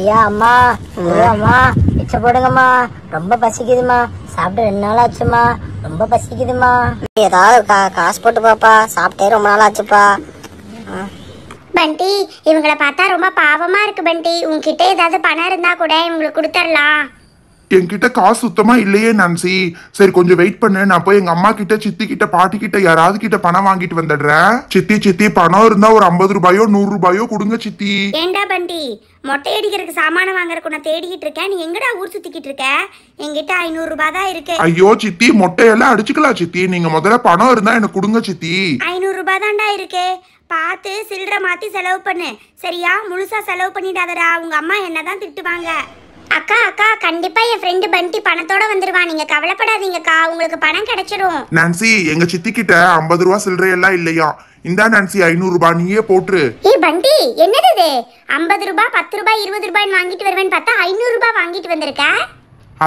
ஐயா அம்மா ஐயோ அம்மா இச்ச போடுங்கம்மா ரொம்ப பசிக்குதுமா சாப்பிட்டு ரெண்டு நாள் ஆச்சுமா ரொம்ப பசிக்குதுமா ஏதாவது கா காசு போட்டு பாப்பா சாப்பிட்டே ரொம்ப நாள் ஆச்சுப்பா பண்டி இவங்களை பார்த்தா ரொம்ப பாவமா இருக்கு பண்டி உங்ககிட்ட ஏதாவது பணம் இருந்தா கூட இவங்களுக்கு கொடுத்துடலாம் என்கிட்ட காசு சுத்தமா இல்லையே நான்சி சரி கொஞ்சம் வெயிட் பண்ணு நான் போய் எங்க அம்மா கிட்ட சித்தி கிட்ட பாட்டி கிட்ட யாராவது கிட்ட பணம் வாங்கிட்டு வந்துடுறேன் சித்தி சித்தி பணம் இருந்தா ஒரு ஐம்பது ரூபாயோ நூறு ரூபாயோ கொடுங்க சித்தி ஏண்டா பண்டி மொட்டை அடிக்கிறதுக்கு சாமானம் வாங்குறதுக்கு நான் தேடிக்கிட்டு இருக்கேன் நீ எங்கடா ஊர் சுத்திக்கிட்டு இருக்க என்கிட்ட ஐநூறு ரூபாய் தான் இருக்கு ஐயோ சித்தி மொட்டையெல்லாம் அடிச்சுக்கலாம் சித்தி நீங்க முதல்ல பணம் இருந்தா எனக்கு கொடுங்க சித்தி ஐநூறு ரூபாய் தான்டா இருக்கே பார்த்து சில்லற மாத்தி செலவு பண்ணு சரியா முழுசா செலவு பண்ணிடாதடா உங்க அம்மா என்னதான் திட்டுவாங்க அக்கா அக்கா கண்டிப்பா என் ஃப்ரெண்டு பண்டி பணத்தோட வந்துருவான் நீங்க கவலைப்படாதீங்கக்கா உங்களுக்கு பணம் கிடைச்சிடும் நான்சி எங்க சித்தி கிட்ட ஐம்பது ரூபா சில்லறை எல்லாம் இல்லையா இந்தா நான்சி ஐநூறு ரூபாய் நீயே போட்டு ஏ பண்டி என்னது இது ஐம்பது ரூபாய் பத்து ரூபாய் இருபது ரூபாய்ன்னு வாங்கிட்டு வருவேன் பார்த்தா ஐநூறு ரூபாய் வாங்கிட்டு வந்திருக்க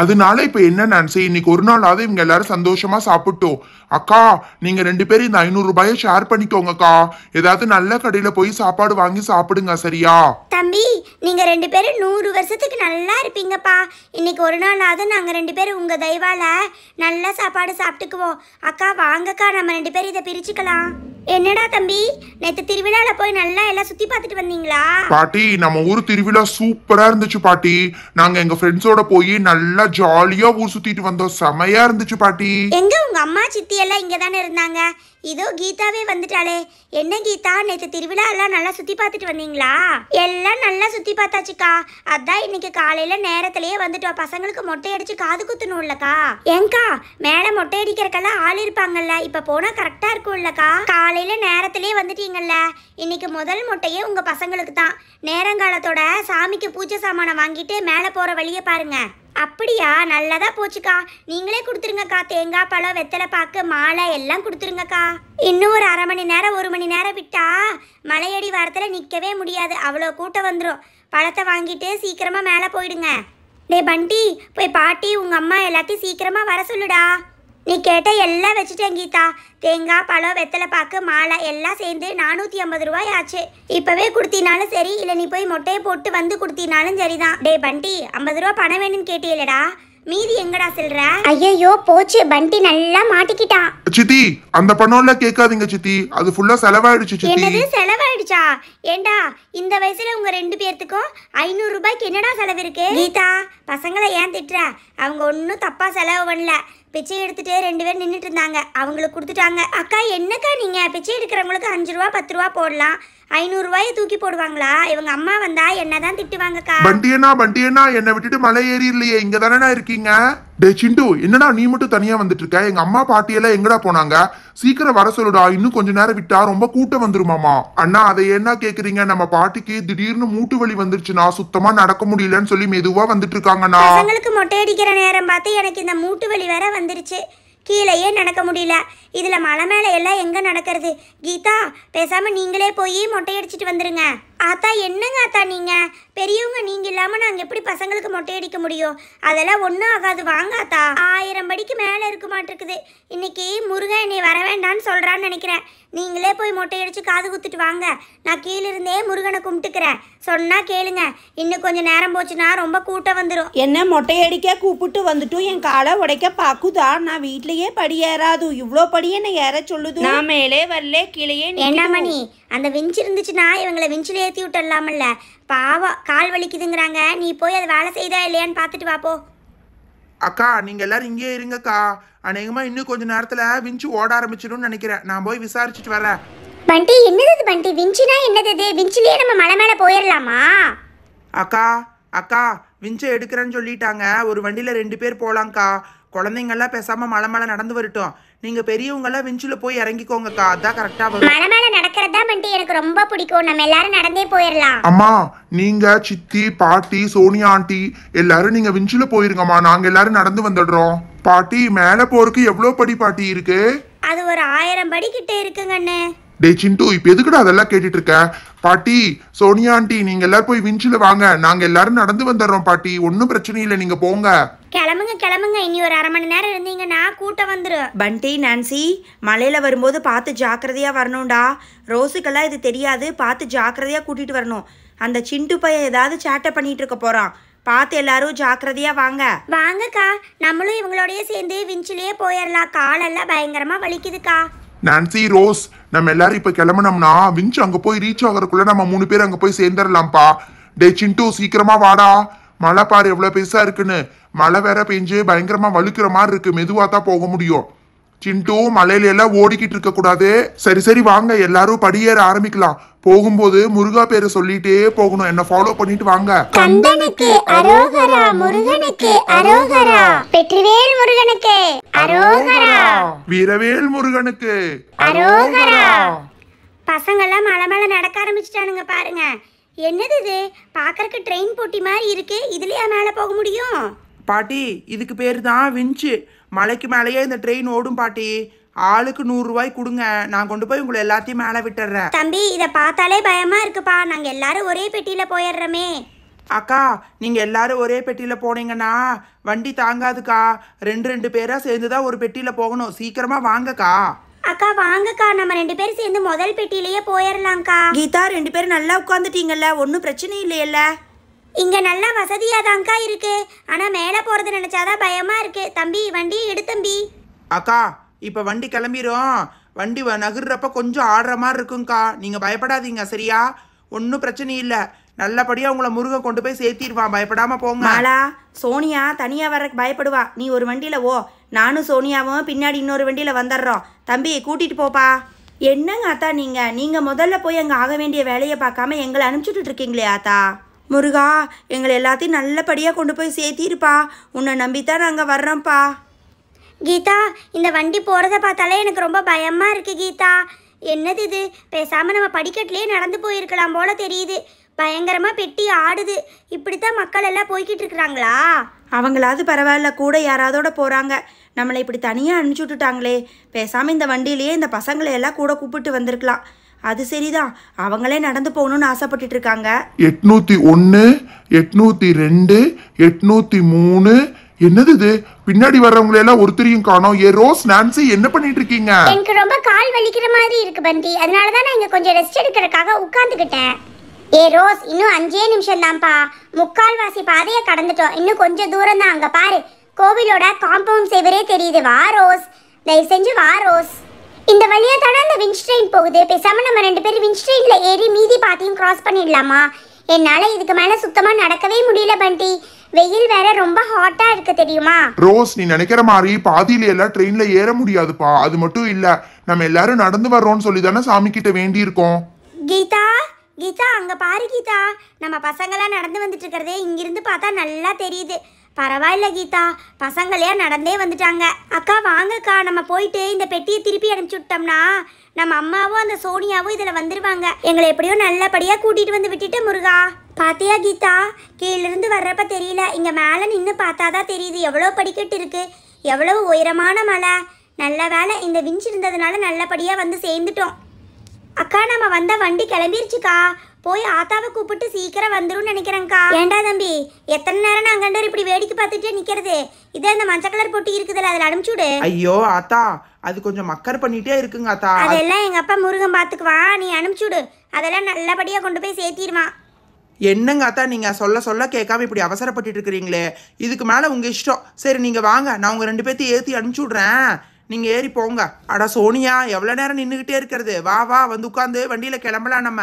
அதனால இப்போ என்ன நான்சி இன்னைக்கு ஒரு நாளாவது இவங்க எல்லாரும் சந்தோஷமா சாப்பிட்டோம் அக்கா நீங்க ரெண்டு பேரும் இந்த ஐநூறு ரூபாயை ஷேர் பண்ணிக்கோங்கக்கா ஏதாவது நல்ல கடையில போய் சாப்பாடு வாங்கி சாப்பிடுங்க சரியா தம்பி நீங்க ரெண்டு பேரும் நூறு வருஷத்துக்கு நல்லா இருப்பீங்கப்பா இன்னைக்கு ஒரு நாளாவது நாங்க ரெண்டு பேரும் உங்க தயவால நல்ல சாப்பாடு சாப்பிட்டுக்குவோம் அக்கா வாங்கக்கா நம்ம ரெண்டு பேரும் இதை பிரிச்சுக்கலாம் என்னடா தம்பி நேற்று திருவிழால போய் நல்லா எல்லாம் சுத்தி பார்த்துட்டு வந்தீங்களா பாட்டி நம்ம ஊர் திருவிழா சூப்பரா இருந்துச்சு பாட்டி நாங்க எங்க ஃப்ரெண்ட்ஸோட போய் நல்லா ஜாலியா ஊர் சுத்திட்டு வந்தோம் செமையா இருந்துச்சு பாட்டி எங்க உங்க அம்மா சித்தி எல்லாம் இங்க தானே இருந்தாங்க இதோ கீதாவே வந்துட்டாளே என்ன கீதா நேற்று திருவிழா எல்லாம் நல்லா சுத்தி பார்த்துட்டு வந்தீங்களா எல்லாம் நல்லா சுத்தி பார்த்தாச்சுக்கா அதான் இன்னைக்கு காலையில நேரத்திலேயே வந்துட்டோம் பசங்களுக்கு மொட்டை அடிச்சு காது குத்தணும் இல்லக்கா ஏங்கா மேல மொட்டை அடிக்கிறக்கெல்லாம் ஆள் இருப்பாங்கல்ல இப்ப போனா கரெக்டா இருக்கும் இல்லக்கா காலையில் நேரத்துலேயே வந்துட்டீங்கல்ல இன்னைக்கு முதல் முட்டையே உங்கள் பசங்களுக்கு தான் நேரங்காலத்தோட சாமிக்கு பூஜை சாமானை வாங்கிட்டு மேலே போகிற வழியை பாருங்க அப்படியா நல்லதா போச்சுக்கா நீங்களே கொடுத்துருங்கக்கா தேங்காய் பழம் வெத்தலை பாக்கு மாலை எல்லாம் கொடுத்துருங்கக்கா இன்னும் ஒரு அரை மணி நேரம் ஒரு மணி நேரம் விட்டா மலையடி வாரத்தில் நிற்கவே முடியாது அவ்வளோ கூட்டம் வந்துடும் பழத்தை வாங்கிட்டு சீக்கிரமாக மேலே போயிடுங்க டே பண்டி போய் பாட்டி உங்கள் அம்மா எல்லாத்தையும் சீக்கிரமாக வர சொல்லுடா நீ கேட்ட எல்லாம் வச்சுட்டேன் கீதா தேங்காய் பழம் வெத்தலை பாக்கு மாலை எல்லாம் சேர்ந்து நானூற்றி ஐம்பது ரூபாய் ஆச்சு இப்போவே கொடுத்தினாலும் சரி இல்லை நீ போய் மொட்டையை போட்டு வந்து கொடுத்தினாலும் சரிதான் டே பண்டி ஐம்பது ரூபா பணம் வேணும்னு கேட்டியலடா மீதி எங்கடா செல்ற ஐயோ போச்சு பண்டி நல்லா மாட்டிக்கிட்டான் சித்தி அந்த பணம்ல கேட்காதீங்க சித்தி அது ஃபுல்லா செலவாயிடுச்சு என்னது செலவாயிடுச்சா ஏண்டா இந்த வயசுல உங்க ரெண்டு பேர்த்துக்கும் ஐநூறு ரூபாய்க்கு என்னடா செலவு இருக்கு கீதா பசங்களை ஏன் திட்டுற அவங்க ஒன்றும் தப்பா செலவு பண்ணல பிச்சை எடுத்துகிட்டே ரெண்டு பேர் நின்றுட்டு இருந்தாங்க அவங்களுக்கு கொடுத்துட்டாங்க அக்கா என்னக்கா நீங்கள் பிச்சை எடுக்கிறவங்களுக்கு அஞ்சு ரூபா பத்து ரூபா போடலாம் ஐநூறுரூவாயை தூக்கி போடுவாங்களா இவங்க அம்மா வந்தா என்னதான் தான் திட்டுவாங்கக்கா வண்டியண்ணா பண்டியனா என்னை விட்டுட்டு மலை ஏறி இல்லையே இங்க தானே இருக்கீங்க டே சிண்டு என்னடா நீ மட்டும் தனியா வந்துட்டு இருக்க எங்க அம்மா பாட்டியெல்லாம் எங்கடா போனாங்க சீக்கிரம் வர சொல்லுடா இன்னும் கொஞ்ச நேரம் விட்டா ரொம்ப கூட்டம் வந்துருமாமா அண்ணா அதை என்ன கேக்குறீங்க நம்ம பாட்டிக்கு திடீர்னு மூட்டு வலி வந்துருச்சுண்ணா சுத்தமா நடக்க முடியலன்னு சொல்லி மெதுவா வந்துட்டு இருக்காங்கண்ணா பசங்களுக்கு மொட்டை அடிக்கிற நேரம் பார்த்து எனக்கு இந்த மூட்டு வலி வேற வந்துருச்சு கீழேயே நடக்க முடியல இதில் மலை மேலே எல்லாம் எங்கே நடக்கிறது கீதா பேசாமல் நீங்களே போய் மொட்டையடிச்சிட்டு வந்துடுங்க ஆத்தா என்னங்க ஆத்தா நீங்கள் பெரியவங்க நீங்கள் இல்லாமல் நாங்கள் எப்படி பசங்களுக்கு மொட்டையடிக்க முடியும் அதெல்லாம் ஒன்றும் ஆகாது வாங்க ஆத்தா ஆயிரம் படிக்கு மேலே இருக்க மாட்டிருக்குது இன்னைக்கு முருகன் என்னை வர வேண்டாம்னு சொல்கிறான்னு நினைக்கிறேன் நீங்களே போய் மொட்டையடிச்சு காது குத்துட்டு வாங்க நான் கீழிருந்தே முருகனை கும்பிட்டுக்கிறேன் சொன்னால் கேளுங்க இன்னும் கொஞ்சம் நேரம் போச்சுன்னா ரொம்ப கூட்டம் வந்துடும் என்ன மொட்டையடிக்க கூப்பிட்டு வந்துட்டும் என் காலை உடைக்க பார்க்குதா நான் வீட்லேயே படியேறாது இவ்வளோ படி அப்படியே என்ன யார சொல்லுது நான் மேலே வரல கீழே என்ன மணி அந்த விஞ்சு இருந்துச்சுன்னா இவங்களை விஞ்சில் ஏற்றி விட்டுடலாமல்ல பாவா கால் வலிக்குதுங்கிறாங்க நீ போய் அது வேலை செய்தா இல்லையான்னு பார்த்துட்டு வாப்போ அக்கா நீங்கள் எல்லாரும் இங்கே இருங்கக்கா அநேகமா இன்னும் கொஞ்சம் நேரத்தில் விஞ்சு ஓட ஆரம்பிச்சிடும்னு நினைக்கிறேன் நான் போய் விசாரிச்சுட்டு வரேன் பண்டி என்னது பண்டி விஞ்சினா என்னது விஞ்சிலேயே நம்ம மலை மேலே போயிடலாமா அக்கா அக்கா விஞ்சை எடுக்கிறேன்னு சொல்லிட்டாங்க ஒரு வண்டியில் ரெண்டு பேர் போகலாங்க்கா குழந்தைங்கள்லாம் பேசாமல் மலை மலை நடந்து வரட்டும் நீங்க எல்லாம் விஞ்சுல போய் இறங்கிக்கோங்கக்கா அதான் கரெக்டா வரும் மலை மேல நடக்கிறதா பண்டி எனக்கு ரொம்ப பிடிக்கும் நம்ம எல்லாரும் நடந்தே போயிடலாம் அம்மா நீங்க சித்தி பாட்டி சோனியா ஆண்டி எல்லாரும் நீங்க விஞ்சுல போயிருங்கம்மா நாங்க எல்லாரும் நடந்து வந்துடுறோம் பாட்டி மேல போறதுக்கு எவ்வளவு படி பாட்டி இருக்கு அது ஒரு ஆயிரம் படி கிட்ட இருக்குங்க அண்ணே டே சிண்டு இப்போ எதுக்குடா அதெல்லாம் கேட்டுட்டு இருக்க பாட்டி சோனியா ஆண்டி நீங்க எல்லாரும் போய் விஞ்சில வாங்க நாங்க எல்லாரும் நடந்து வந்துடுறோம் பாட்டி ஒன்றும் பிரச்சனை இல்லை நீங்க போங்க கிளம்புங்க கிளம்புங்க இனி ஒரு அரை மணி நேரம் இருந்தீங்க நான் கூட்டம் வந்துடுவேன் பண்டி நான்சி மலையில் வரும்போது பார்த்து ஜாக்கிரதையாக வரணும்டா ரோஸுக்கெல்லாம் இது தெரியாது பார்த்து ஜாக்கிரதையாக கூட்டிகிட்டு வரணும் அந்த சிண்டு பையன் ஏதாவது சேட்டை பண்ணிட்டு இருக்க போகிறான் பார்த்து எல்லாரும் ஜாக்கிரதையா வாங்க வாங்கக்கா நம்மளும் இவங்களோடய சேர்ந்து விஞ்சிலேயே போயிடலாம் காலெல்லாம் பயங்கரமாக வலிக்குதுக்கா நான்சி ரோஸ் நம்ம எல்லாரும் இப்போ கிளம்பினோம்னா விஞ்சு அங்கே போய் ரீச் ஆகறதுக்குள்ள நம்ம மூணு பேர் அங்கே போய் சேர்ந்துடலாம்ப்பா டே சிண்டு சீக்கிரமா வாடா மழை பாரு எவ்வளோ பெருசா இருக்குன்னு மழை வேற பெஞ்சு பயங்கரமா வலுக்கிற மாதிரி இருக்கு மெதுவாக தான் போக முடியும் சின்ட்டு மலையில எல்லாம் ஓடிக்கிட்டு இருக்க கூடாது சரி சரி வாங்க எல்லாரும் படியேற ஆரம்பிக்கலாம் போகும்போது முருகா பேரை சொல்லிட்டே போகணும் என்ன ஃபாலோ பண்ணிட்டு வாங்க கந்தனுக்கு அரோகரா முருகனுக்கு அரோகரா வெற்றிவேல் முருகனுக்கு அரோகரா வீரவேல் முருகனுக்கு அரோகரா எல்லாம் மலை மலை நடக்க ஆரம்பிச்சிட்டானுங்க பாருங்க என்னது இது பார்க்கறக்கு ட்ரெயின் போட்டி மாதிரி இருக்கு இதுலயா மேலே போக முடியும் பாட்டி இதுக்கு பேர் தான் விஞ்சு மலைக்கு மேலேயே இந்த ட்ரெயின் ஓடும் பாட்டி ஆளுக்கு நூறுரூவாய் கொடுங்க நான் கொண்டு போய் உங்களை எல்லாத்தையும் மேலே விட்டுறேன் தம்பி இதை பார்த்தாலே பயமா இருக்குப்பா நாங்கள் எல்லாரும் ஒரே பெட்டியில் போயிடுறோமே அக்கா நீங்கள் எல்லாரும் ஒரே பெட்டியில் போனீங்கன்னா வண்டி தாங்காதுக்கா ரெண்டு ரெண்டு பேராக சேர்ந்து தான் ஒரு பெட்டியில் போகணும் சீக்கிரமாக வாங்கக்கா அக்கா வாங்கக்கா நம்ம ரெண்டு பேரும் சேர்ந்து முதல் பெட்டியிலேயே போயிடலாம்க்கா கீதா ரெண்டு பேரும் நல்லா உட்காந்துட்டீங்கல்ல ஒன்றும் பிரச்சனை இல்லையல்ல இங்கே நல்லா வசதியாக தான்க்கா இருக்கு ஆனால் மேலே போறது நினச்சாதான் பயமாக இருக்கு தம்பி வண்டி எடு தம்பி அக்கா இப்போ வண்டி கிளம்பிரும் வண்டி நகர்றப்ப கொஞ்சம் ஆடுற மாதிரி இருக்கும்க்கா நீங்கள் பயப்படாதீங்க சரியா ஒன்றும் பிரச்சனை இல்லை நல்லபடியாக உங்களை முருகன் கொண்டு போய் சேர்த்திடுவான் பயப்படாமல் போங்க மாலா சோனியா தனியாக வர பயப்படுவா நீ ஒரு வண்டியில் ஓ நானும் சோனியாவும் பின்னாடி இன்னொரு வண்டியில் வந்துடுறோம் தம்பி கூட்டிகிட்டு போப்பா என்னங்க ஆத்தா நீங்கள் நீங்கள் முதல்ல போய் அங்கே ஆக வேண்டிய வேலையை பார்க்காம எங்களை அனுப்பிச்சுட்டு இருக்கீங்களே ஆத்தா முருகா எங்களை எல்லாத்தையும் நல்லபடியாக கொண்டு போய் சேர்த்திருப்பா உன்னை நம்பித்தான் நாங்கள் வர்றோம்ப்பா கீதா இந்த வண்டி போகிறத பார்த்தாலே எனக்கு ரொம்ப பயமாக இருக்குது கீதா என்னது இது பேசாமல் நம்ம படிக்கட்டிலே நடந்து போயிருக்கலாம் போல தெரியுது பயங்கரமாக பெட்டி ஆடுது இப்படித்தான் மக்கள் எல்லாம் போய்கிட்டு இருக்கிறாங்களா அவங்களாவது பரவாயில்ல கூட யாராவதோட போகிறாங்க நம்மளை இப்படி தனியாக அனுப்பிச்சி விட்டுட்டாங்களே பேசாமல் இந்த வண்டியிலேயே இந்த பசங்களை எல்லாம் கூட கூப்பிட்டு வந்திருக்கலாம் அது சரிதான் அவங்களே நடந்து போகணும்னு ஆசைப்பட்டுட்டு இருக்காங்க எட்நூத்தி ஒன்று எட்நூத்தி ரெண்டு எட்நூத்தி மூணு என்னது இது பின்னாடி வர்றவங்களை எல்லாம் ஒருத்தரையும் காணோம் ஏ ரோஸ் நான்சி என்ன பண்ணிட்டு இருக்கீங்க எனக்கு ரொம்ப கால் வலிக்கிற மாதிரி இருக்கு பந்தி அதனாலதான் நான் இங்க கொஞ்சம் ரெஸ்ட் எடுக்கிறதுக்காக உட்காந்துக்கிட்டேன் ஏ ரோஸ் இன்னும் அஞ்சே நிமிஷம் தான்ப்பா முக்கால்வாசி பாதையை கடந்துட்டோம் இன்னும் கொஞ்சம் தூரம் தான் அங்கே பாரு கோவிலோட காம்பவுண்ட் செவரே தெரியுது வா ரோஸ் தயவு செஞ்சு வா ரோஸ் இந்த வழியாக தானே அந்த விஞ்ச் ட்ரெயின் போகுது பேசாமல் நம்ம ரெண்டு பேரும் விஞ்ச் ட்ரெயினில் ஏறி மீதி பாத்தியும் கிராஸ் பண்ணிடலாமா என்னால் இதுக்கு மேலே சுத்தமாக நடக்கவே முடியல பண்டி வெயில் வேற ரொம்ப ஹாட்டா இருக்கு தெரியுமா ரோஸ் நீ நினைக்கிற மாதிரி பாதியில எல்லாம் ட்ரெயின்ல ஏற முடியாதுப்பா அது மட்டும் இல்ல நம்ம எல்லாரும் நடந்து வர்றோம்னு சொல்லி தானே சாமி கிட்ட வேண்டி இருக்கோம் கீதா கீதா அங்கே பாரு கீதா நம்ம பசங்களாம் நடந்து வந்துட்டு இருக்கிறதே இங்கிருந்து பார்த்தா நல்லா தெரியுது பரவாயில்ல கீதா பசங்களே நடந்தே வந்துட்டாங்க அக்கா வாங்கக்கா நம்ம போயிட்டு இந்த பெட்டியை திருப்பி அனுப்பிச்சி விட்டோம்னா நம்ம அம்மாவும் அந்த சோனியாவும் இதில் வந்துடுவாங்க எங்களை எப்படியோ நல்லபடியாக கூட்டிகிட்டு வந்து விட்டுட்டு முருகா பாத்தியா கீதா கீழிருந்து வர்றப்ப தெரியல இங்கே மேலே நின்று பார்த்தா தான் தெரியுது எவ்வளோ படிக்கட்டு இருக்குது எவ்வளோ உயரமான மலை நல்ல வேலை இந்த விஞ்சு இருந்ததுனால நல்லபடியாக வந்து சேர்ந்துட்டோம் அக்கா நம்ம வந்த வண்டி கிளம்பிருச்சுக்கா போய் ஆத்தாவை கூப்பிட்டு சீக்கிரம் வந்துடும் நினைக்கிறேங்க்கா ஏண்டா தம்பி எத்தனை நேரம் நான் கண்டர் இப்படி வேடிக்கை பார்த்துட்டே நிக்கிறது இதே இந்த மஞ்சள் கலர் பொட்டி இருக்குதுல்ல அதில் அனுப்பிச்சுடு ஐயோ ஆத்தா அது கொஞ்சம் மக்கர் பண்ணிட்டே இருக்குங்க ஆத்தா அதெல்லாம் எங்க அப்பா முருகன் பாத்துக்குவா நீ அனுப்பிச்சுடு அதெல்லாம் நல்லபடியா கொண்டு போய் சேர்த்திடுவான் என்னங்க அத்தா நீங்க சொல்ல சொல்ல கேட்காம இப்படி அவசரப்பட்டுட்டு இருக்கிறீங்களே இதுக்கு மேலே உங்க இஷ்டம் சரி நீங்க வாங்க நான் உங்க ரெண்டு பேர்த்தையும் ஏற்றி அனுப்பிச்சி விட்றேன் நீங்கள் ஏறி போங்க அடா சோனியா எவ்வளோ நேரம் நின்றுக்கிட்டே இருக்கிறது வா வா வந்து உட்காந்து வண்டியில் கிளம்பலாம் நம்ம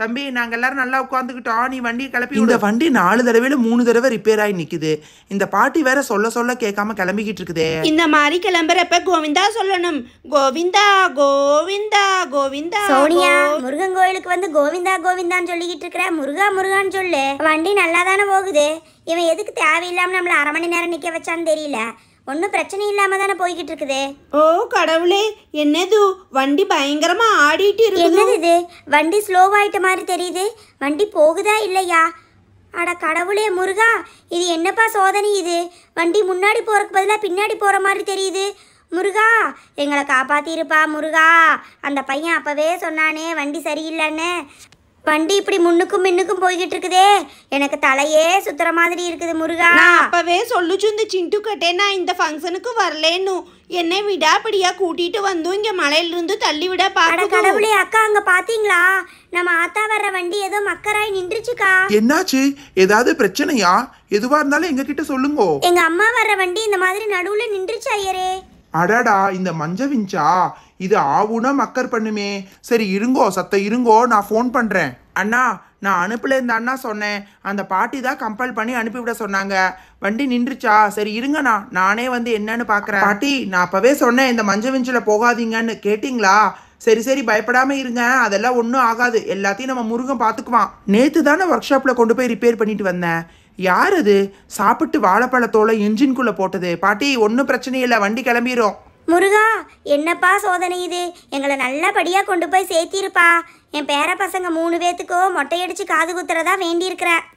தம்பி நாங்கள் எல்லாரும் நல்லா உட்காந்துக்கிட்டோம் நீ வண்டியை கிளப்பி இந்த வண்டி நாலு தடவையில் மூணு தடவை ரிப்பேர் ஆகி நிற்குது இந்த பாட்டி வேற சொல்ல சொல்ல கேட்காம கிளம்பிக்கிட்டு இருக்குது இந்த மாதிரி கிளம்புறப்ப கோவிந்தா சொல்லணும் கோவிந்தா கோவிந்தா கோவிந்தா சோனியா முருகன் கோயிலுக்கு வந்து கோவிந்தா கோவிந்தான்னு சொல்லிக்கிட்டு இருக்கிற முருகா முருகான்னு சொல்லு வண்டி நல்லா தானே போகுது இவன் எதுக்கு தேவையில்லாமல் நம்மளை அரை மணி நேரம் நிற்க வச்சான்னு தெரியல ஒன்றும் பிரச்சனை இல்லாமல் தானே போய்கிட்டு இருக்குது ஓ கடவுளே என்னது வண்டி பயங்கரமா ஆடிட்டு என்னது இது வண்டி ஸ்லோவாயிட்ட மாதிரி தெரியுது வண்டி போகுதா இல்லையா அட கடவுளே முருகா இது என்னப்பா சோதனை இது வண்டி முன்னாடி போகிறக்கு பதிலாக பின்னாடி போகிற மாதிரி தெரியுது முருகா எங்களை காப்பாத்திருப்பா முருகா அந்த பையன் அப்போவே சொன்னானே வண்டி சரியில்லைன்னு வண்டி இப்படி முன்னுக்கும் மின்னுக்கும் போய்கிட்டு இருக்குதே எனக்கு தலையே சுத்துற மாதிரி இருக்குது முருகா நான் அப்பவே சொல்லுச்சு இந்த சிண்டு கட்டே நான் இந்த ஃபங்க்ஷனுக்கு வரலேன்னு என்னை விடாப்படியா கூட்டிட்டு வந்து இங்க மலையிலிருந்து தள்ளி விட பாட கடவுளே அக்கா அங்க பாத்தீங்களா நம்ம ஆத்தா வர்ற வண்டி ஏதோ மக்கராய் நின்றுச்சுக்கா என்னாச்சு ஏதாவது பிரச்சனையா எதுவா இருந்தாலும் எங்க கிட்ட சொல்லுங்க எங்க அம்மா வர்ற வண்டி இந்த மாதிரி நடுவுல நின்றுச்சு ஐயரே அடடா இந்த மஞ்ச விஞ்சா இது ஆவுனா மக்கர் பண்ணுமே சரி இருங்கோ சத்த இருங்கோ நான் ஃபோன் பண்ணுறேன் அண்ணா நான் அனுப்பல அண்ணா சொன்னேன் அந்த பாட்டி தான் கம்பல் பண்ணி அனுப்பிவிட சொன்னாங்க வண்டி நின்றுச்சா சரி இருங்கண்ணா நானே வந்து என்னன்னு பார்க்குறேன் பாட்டி நான் அப்போவே சொன்னேன் இந்த மஞ்சள் விஞ்சில் போகாதீங்கன்னு கேட்டிங்களா சரி சரி பயப்படாமல் இருங்க அதெல்லாம் ஒன்றும் ஆகாது எல்லாத்தையும் நம்ம முருகன் பார்த்துக்குவான் நேற்று தானே ஒர்க் ஷாப்பில் கொண்டு போய் ரிப்பேர் பண்ணிட்டு வந்தேன் யார் அது சாப்பிட்டு வாழைப்பழத்தோட இன்ஜின்குள்ளே போட்டது பாட்டி ஒன்றும் பிரச்சனை இல்லை வண்டி கிளம்பிடும் முருகா என்னப்பா சோதனை இது எங்களை நல்லபடியாக கொண்டு போய் சேர்த்திருப்பா என் பேர பசங்க மூணு பேத்துக்கோ மொட்டையடிச்சு காது குத்துறதா வேண்டியிருக்கிறேன்